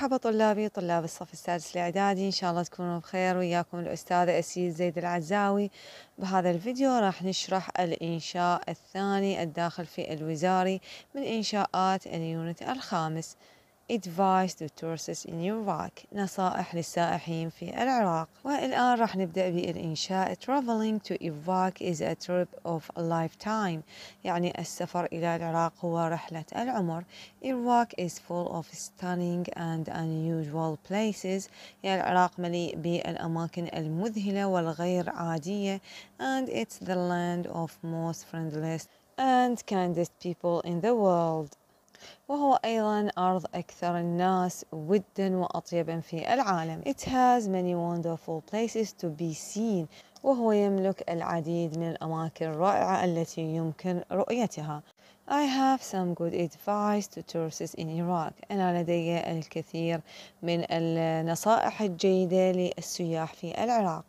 مرحبا طلابي طلاب الصف السادس الإعدادي إن شاء الله تكونوا بخير وياكم الأستاذة أسيد زيد العزاوي بهذا الفيديو راح نشرح الإنشاء الثاني الداخل في الوزاري من إنشاءات اليونت الخامس Advice to Tourists in Iraq نصائح للسائحين في العراق والآن راح نبدأ بالإنشاء Traveling to Iraq is a trip of a lifetime يعني السفر إلى العراق هو رحلة العمر Iraq is full of stunning and unusual places يعني العراق مليء بالأماكن المذهلة والغير عادية and it's the land of most friendliest and kindest people in the world وهو أيضا أرض أكثر الناس ودا وأطيبا في العالم It has many wonderful places to be seen وهو يملك العديد من الأماكن الرائعة التي يمكن رؤيتها I have some good advice to tourists in Iraq أنا لدي الكثير من النصائح الجيدة للسياح في العراق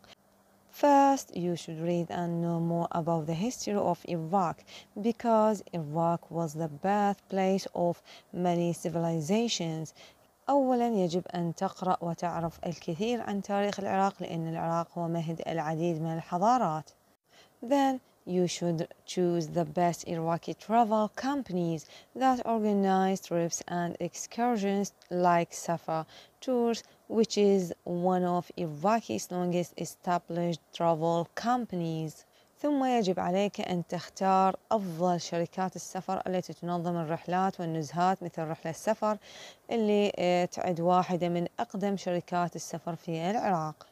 First, you should read and know more about the history of Iraq because Iraq was the birthplace of many civilizations. أولا يجب أن تقرأ وتعرف الكثير عن تاريخ العراق لأن العراق هو مهد العديد من الحضارات. Then you should choose the best Iraqi travel companies that organize trips and excursions like Safa Tours, which is one of Iraq's longest established travel companies. ثم يجب عليك أن تختار أفضل شركات السفر التي تنظم الرحلات والنزهات مثل رحلة السفر اللي تعد واحدة من أقدم شركات السفر في العراق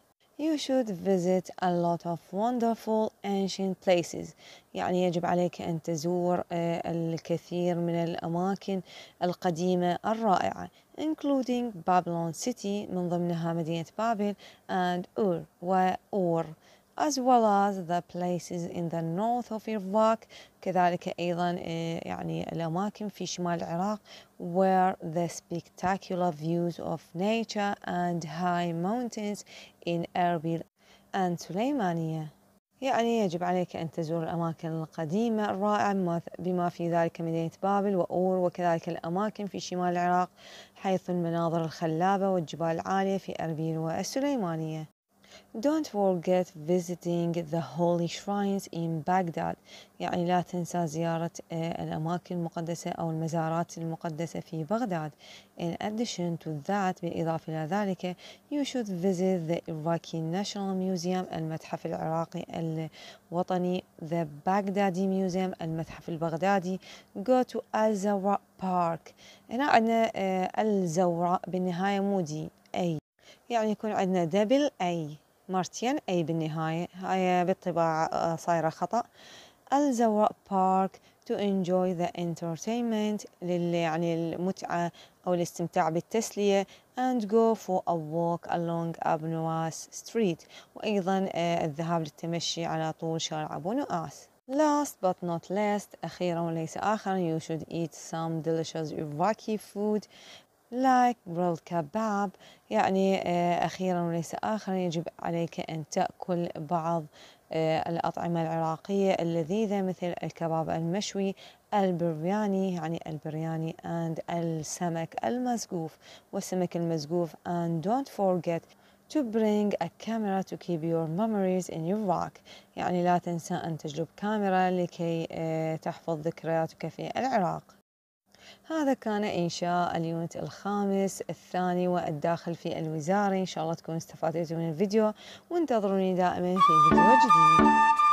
You should visit a lot of wonderful ancient places يعني يجب عليك أن تزور الكثير من الأماكن القديمة الرائعة including Babylon City من ضمنها مدينة بابل and Ur و Ur as well as the places in the north of Iraq كذلك أيضا آه، يعني الأماكن في شمال العراق where the spectacular views of nature and high mountains in Erbil and Sulaymaniyah يعني يجب عليك أن تزور الأماكن القديمة الرائعة بما في ذلك مدينة بابل وأور وكذلك الأماكن في شمال العراق حيث المناظر الخلابة والجبال العالية في أربيل والسليمانية Don't forget visiting the holy shrines in Baghdad يعني لا تنسى زيارة آه، الأماكن المقدسة أو المزارات المقدسة في بغداد In addition to that بالإضافة إلى ذلك you should visit the Iraqi National Museum المتحف العراقي الوطني the Baghdadi Museum المتحف البغدادي go to Al-Zawra Park هنا عندنا الزوراء بالنهاية مودي أي يعني يكون عندنا دبل أي مرتين أي بالنهاية هاي بالطباعة آه، صايرة خطأ الزواء بارك to enjoy the entertainment لل يعني المتعة أو الاستمتاع بالتسلية and go for a walk along Abnoas Street وأيضا آه، الذهاب للتمشي على طول شارع أبو نواس Last but not least أخيرا وليس آخرا you should eat some delicious Iraqi food like World kebab يعني آه، أخيرا وليس آخرا يجب عليك أن تأكل بعض آه، الأطعمة العراقية اللذيذة مثل الكباب المشوي البرياني يعني البرياني and السمك المزقوف والسمك المزقوف and don't forget to bring a camera to keep your memories in your rock يعني لا تنسى أن تجلب كاميرا لكي آه، تحفظ ذكرياتك في العراق هذا كان إنشاء اليونت الخامس الثاني والداخل في الوزارة إن شاء الله تكونوا استفدتوا من الفيديو وانتظروني دائما في فيديو جديد